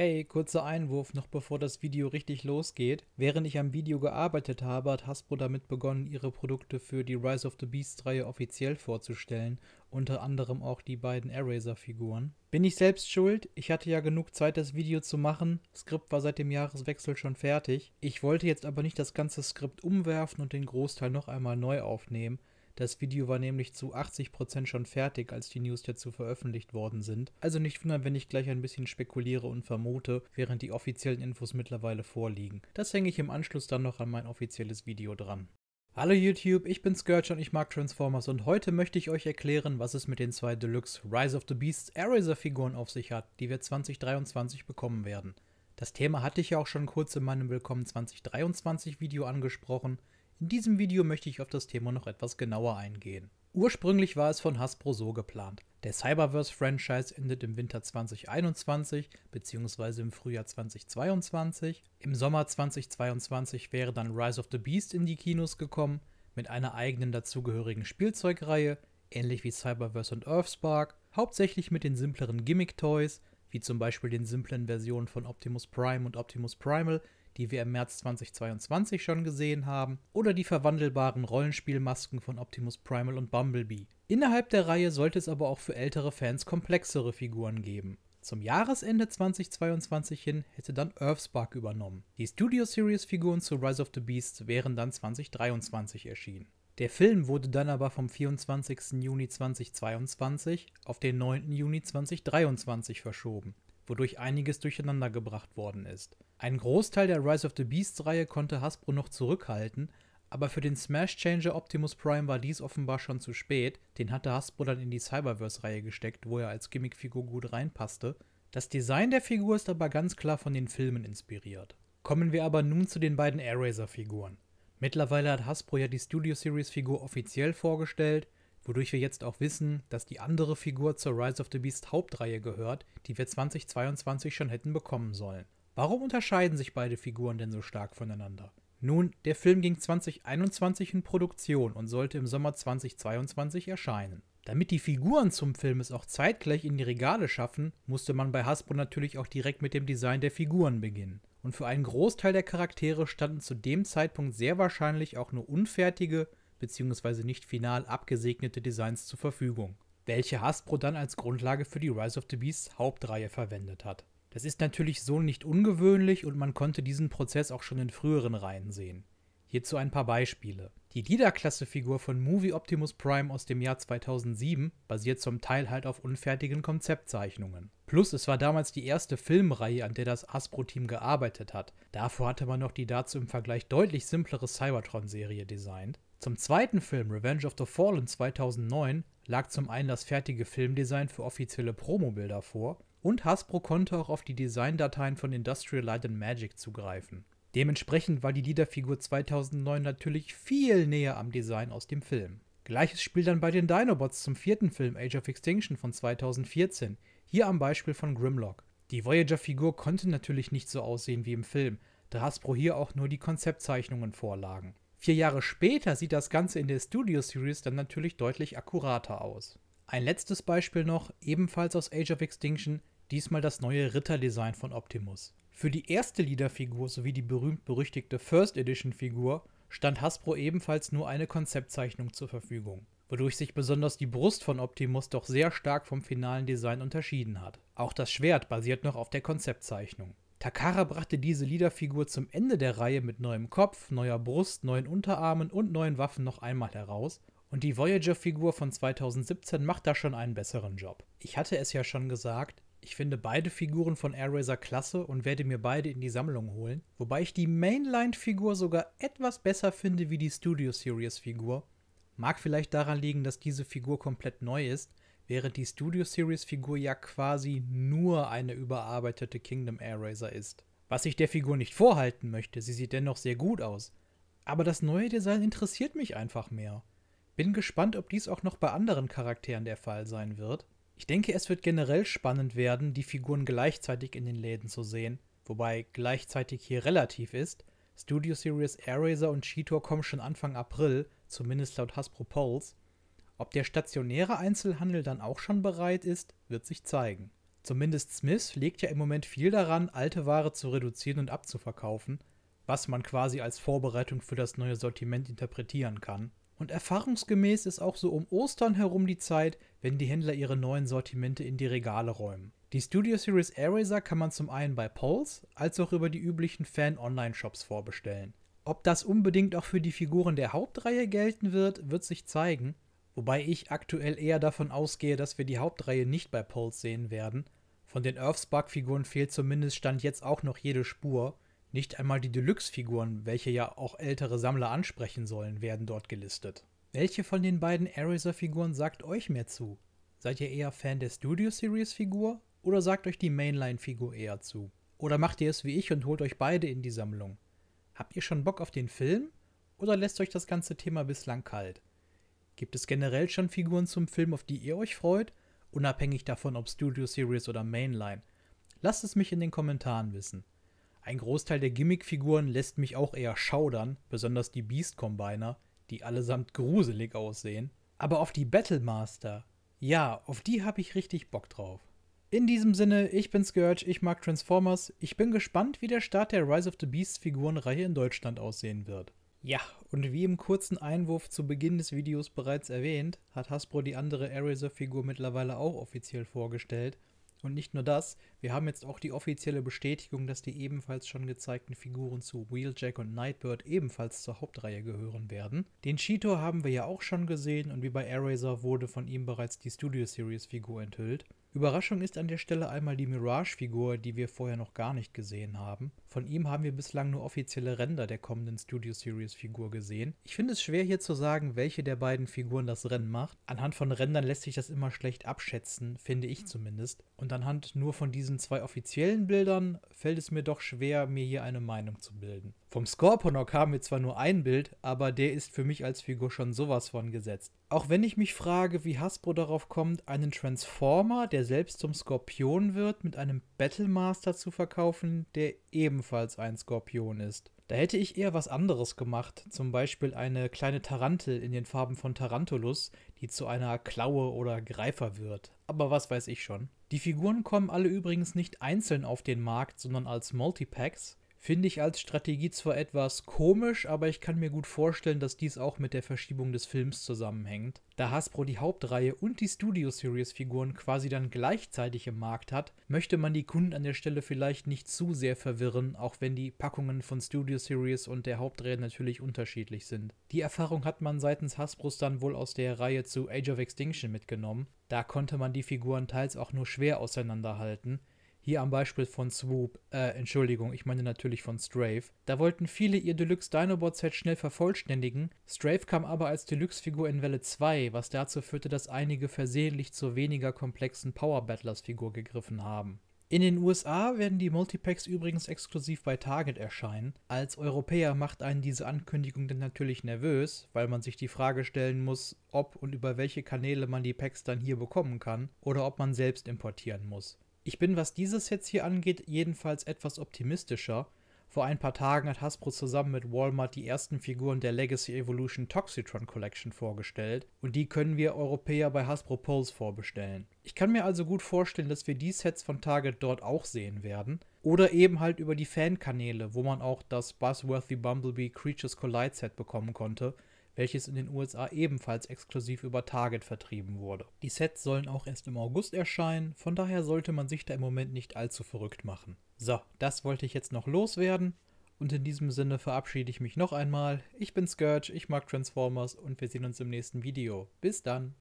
Hey, kurzer Einwurf noch bevor das Video richtig losgeht. Während ich am Video gearbeitet habe, hat Hasbro damit begonnen, ihre Produkte für die Rise of the Beast Reihe offiziell vorzustellen, unter anderem auch die beiden Eraser Figuren. Bin ich selbst schuld? Ich hatte ja genug Zeit, das Video zu machen. Skript war seit dem Jahreswechsel schon fertig. Ich wollte jetzt aber nicht das ganze Skript umwerfen und den Großteil noch einmal neu aufnehmen. Das Video war nämlich zu 80% schon fertig, als die News dazu veröffentlicht worden sind. Also nicht wundern, wenn ich gleich ein bisschen spekuliere und vermute, während die offiziellen Infos mittlerweile vorliegen. Das hänge ich im Anschluss dann noch an mein offizielles Video dran. Hallo YouTube, ich bin Scourge und ich mag Transformers und heute möchte ich euch erklären, was es mit den zwei Deluxe Rise of the Beasts Eraser Figuren auf sich hat, die wir 2023 bekommen werden. Das Thema hatte ich ja auch schon kurz in meinem Willkommen 2023 Video angesprochen, in diesem Video möchte ich auf das Thema noch etwas genauer eingehen. Ursprünglich war es von Hasbro so geplant. Der Cyberverse-Franchise endet im Winter 2021 bzw. im Frühjahr 2022. Im Sommer 2022 wäre dann Rise of the Beast in die Kinos gekommen, mit einer eigenen dazugehörigen Spielzeugreihe, ähnlich wie Cyberverse und Earthspark, hauptsächlich mit den simpleren Gimmick-Toys, wie zum Beispiel den simplen Versionen von Optimus Prime und Optimus Primal, die wir im März 2022 schon gesehen haben, oder die verwandelbaren Rollenspielmasken von Optimus Primal und Bumblebee. Innerhalb der Reihe sollte es aber auch für ältere Fans komplexere Figuren geben. Zum Jahresende 2022 hin hätte dann Earthspark übernommen. Die Studio Series Figuren zu Rise of the Beast wären dann 2023 erschienen. Der Film wurde dann aber vom 24. Juni 2022 auf den 9. Juni 2023 verschoben, wodurch einiges durcheinander gebracht worden ist. Einen Großteil der Rise of the Beasts-Reihe konnte Hasbro noch zurückhalten, aber für den Smash-Changer Optimus Prime war dies offenbar schon zu spät, den hatte Hasbro dann in die Cyberverse-Reihe gesteckt, wo er als Gimmickfigur gut reinpasste. Das Design der Figur ist aber ganz klar von den Filmen inspiriert. Kommen wir aber nun zu den beiden Airraiser-Figuren. Mittlerweile hat Hasbro ja die Studio Series-Figur offiziell vorgestellt, wodurch wir jetzt auch wissen, dass die andere Figur zur Rise of the Beast Hauptreihe gehört, die wir 2022 schon hätten bekommen sollen. Warum unterscheiden sich beide Figuren denn so stark voneinander? Nun, der Film ging 2021 in Produktion und sollte im Sommer 2022 erscheinen. Damit die Figuren zum Film es auch zeitgleich in die Regale schaffen, musste man bei Hasbro natürlich auch direkt mit dem Design der Figuren beginnen. Und für einen Großteil der Charaktere standen zu dem Zeitpunkt sehr wahrscheinlich auch nur unfertige bzw. nicht final abgesegnete Designs zur Verfügung, welche Hasbro dann als Grundlage für die Rise of the Beasts Hauptreihe verwendet hat. Das ist natürlich so nicht ungewöhnlich und man konnte diesen Prozess auch schon in früheren Reihen sehen. Hierzu ein paar Beispiele. Die Dida-Klasse-Figur von Movie Optimus Prime aus dem Jahr 2007 basiert zum Teil halt auf unfertigen Konzeptzeichnungen. Plus, es war damals die erste Filmreihe, an der das Aspro-Team gearbeitet hat. Davor hatte man noch die dazu im Vergleich deutlich simplere Cybertron-Serie designt. Zum zweiten Film Revenge of the Fallen 2009 lag zum einen das fertige Filmdesign für offizielle Promobilder vor und Hasbro konnte auch auf die Designdateien von Industrial Light and Magic zugreifen. Dementsprechend war die Liederfigur 2009 natürlich viel näher am Design aus dem Film. Gleiches Spiel dann bei den Dinobots zum vierten Film Age of Extinction von 2014, hier am Beispiel von Grimlock. Die Voyager-Figur konnte natürlich nicht so aussehen wie im Film, da Hasbro hier auch nur die Konzeptzeichnungen vorlagen. Vier Jahre später sieht das Ganze in der Studio Series dann natürlich deutlich akkurater aus. Ein letztes Beispiel noch, ebenfalls aus Age of Extinction, diesmal das neue Ritterdesign von Optimus. Für die erste Liederfigur sowie die berühmt-berüchtigte First Edition-Figur stand Hasbro ebenfalls nur eine Konzeptzeichnung zur Verfügung, wodurch sich besonders die Brust von Optimus doch sehr stark vom finalen Design unterschieden hat. Auch das Schwert basiert noch auf der Konzeptzeichnung. Takara brachte diese Liederfigur zum Ende der Reihe mit neuem Kopf, neuer Brust, neuen Unterarmen und neuen Waffen noch einmal heraus und die Voyager-Figur von 2017 macht da schon einen besseren Job. Ich hatte es ja schon gesagt, ich finde beide Figuren von Airraiser klasse und werde mir beide in die Sammlung holen, wobei ich die Mainline-Figur sogar etwas besser finde wie die Studio Series-Figur. Mag vielleicht daran liegen, dass diese Figur komplett neu ist, während die Studio Series-Figur ja quasi nur eine überarbeitete Kingdom Airraiser ist. Was ich der Figur nicht vorhalten möchte, sie sieht dennoch sehr gut aus. Aber das neue Design interessiert mich einfach mehr. Bin gespannt, ob dies auch noch bei anderen Charakteren der Fall sein wird. Ich denke, es wird generell spannend werden, die Figuren gleichzeitig in den Läden zu sehen, wobei gleichzeitig hier relativ ist. Studio Series Eraser und Cheetor kommen schon Anfang April, zumindest laut Hasbro Polls. Ob der stationäre Einzelhandel dann auch schon bereit ist, wird sich zeigen. Zumindest Smith legt ja im Moment viel daran, alte Ware zu reduzieren und abzuverkaufen, was man quasi als Vorbereitung für das neue Sortiment interpretieren kann. Und erfahrungsgemäß ist auch so um Ostern herum die Zeit, wenn die Händler ihre neuen Sortimente in die Regale räumen. Die Studio Series Eraser kann man zum einen bei Pulse als auch über die üblichen Fan-Online-Shops vorbestellen. Ob das unbedingt auch für die Figuren der Hauptreihe gelten wird, wird sich zeigen, wobei ich aktuell eher davon ausgehe, dass wir die Hauptreihe nicht bei Pulse sehen werden. Von den Earthspark-Figuren fehlt zumindest Stand jetzt auch noch jede Spur nicht einmal die Deluxe-Figuren, welche ja auch ältere Sammler ansprechen sollen, werden dort gelistet. Welche von den beiden Eraser-Figuren sagt euch mehr zu? Seid ihr eher Fan der Studio-Series-Figur oder sagt euch die Mainline-Figur eher zu? Oder macht ihr es wie ich und holt euch beide in die Sammlung? Habt ihr schon Bock auf den Film oder lässt euch das ganze Thema bislang kalt? Gibt es generell schon Figuren zum Film, auf die ihr euch freut? Unabhängig davon, ob Studio Series oder Mainline. Lasst es mich in den Kommentaren wissen. Ein Großteil der Gimmick-Figuren lässt mich auch eher schaudern, besonders die Beast Combiner, die allesamt gruselig aussehen. Aber auf die Battlemaster, ja, auf die habe ich richtig Bock drauf. In diesem Sinne, ich bin Scourge, ich mag Transformers. Ich bin gespannt, wie der Start der Rise of the Beasts Figurenreihe in Deutschland aussehen wird. Ja, und wie im kurzen Einwurf zu Beginn des Videos bereits erwähnt, hat Hasbro die andere Eraser-Figur mittlerweile auch offiziell vorgestellt und nicht nur das, wir haben jetzt auch die offizielle Bestätigung, dass die ebenfalls schon gezeigten Figuren zu Wheeljack und Nightbird ebenfalls zur Hauptreihe gehören werden. Den Cheetor haben wir ja auch schon gesehen und wie bei Eraser wurde von ihm bereits die Studio Series Figur enthüllt. Überraschung ist an der Stelle einmal die Mirage-Figur, die wir vorher noch gar nicht gesehen haben. Von ihm haben wir bislang nur offizielle Ränder der kommenden Studio Series-Figur gesehen. Ich finde es schwer hier zu sagen, welche der beiden Figuren das Rennen macht. Anhand von Rändern lässt sich das immer schlecht abschätzen, finde ich zumindest. Und anhand nur von diesen zwei offiziellen Bildern fällt es mir doch schwer, mir hier eine Meinung zu bilden. Vom Scorponok haben wir zwar nur ein Bild, aber der ist für mich als Figur schon sowas von gesetzt. Auch wenn ich mich frage, wie Hasbro darauf kommt, einen Transformer, der selbst zum Skorpion wird, mit einem Battlemaster zu verkaufen, der ebenfalls ein Skorpion ist. Da hätte ich eher was anderes gemacht, zum Beispiel eine kleine Tarantel in den Farben von Tarantulus, die zu einer Klaue oder Greifer wird. Aber was weiß ich schon. Die Figuren kommen alle übrigens nicht einzeln auf den Markt, sondern als Multipacks. Finde ich als Strategie zwar etwas komisch, aber ich kann mir gut vorstellen, dass dies auch mit der Verschiebung des Films zusammenhängt, da Hasbro die Hauptreihe und die Studio Series Figuren quasi dann gleichzeitig im Markt hat, möchte man die Kunden an der Stelle vielleicht nicht zu sehr verwirren, auch wenn die Packungen von Studio Series und der Hauptreihe natürlich unterschiedlich sind. Die Erfahrung hat man seitens Hasbros dann wohl aus der Reihe zu Age of Extinction mitgenommen, da konnte man die Figuren teils auch nur schwer auseinanderhalten, hier am Beispiel von Swoop, äh, Entschuldigung, ich meine natürlich von Strafe. Da wollten viele ihr Deluxe Dinobot-Set schnell vervollständigen, Strafe kam aber als Deluxe-Figur in Welle 2, was dazu führte, dass einige versehentlich zur weniger komplexen Power Battlers-Figur gegriffen haben. In den USA werden die Multipacks übrigens exklusiv bei Target erscheinen. Als Europäer macht einen diese Ankündigung dann natürlich nervös, weil man sich die Frage stellen muss, ob und über welche Kanäle man die Packs dann hier bekommen kann oder ob man selbst importieren muss. Ich bin, was dieses jetzt hier angeht, jedenfalls etwas optimistischer. Vor ein paar Tagen hat Hasbro zusammen mit Walmart die ersten Figuren der Legacy Evolution Toxitron Collection vorgestellt und die können wir Europäer bei Hasbro Pulse vorbestellen. Ich kann mir also gut vorstellen, dass wir die Sets von Target dort auch sehen werden oder eben halt über die Fankanäle, wo man auch das Buzzworthy Bumblebee Creatures Collide Set bekommen konnte welches in den USA ebenfalls exklusiv über Target vertrieben wurde. Die Sets sollen auch erst im August erscheinen, von daher sollte man sich da im Moment nicht allzu verrückt machen. So, das wollte ich jetzt noch loswerden. Und in diesem Sinne verabschiede ich mich noch einmal. Ich bin Scourge, ich mag Transformers und wir sehen uns im nächsten Video. Bis dann!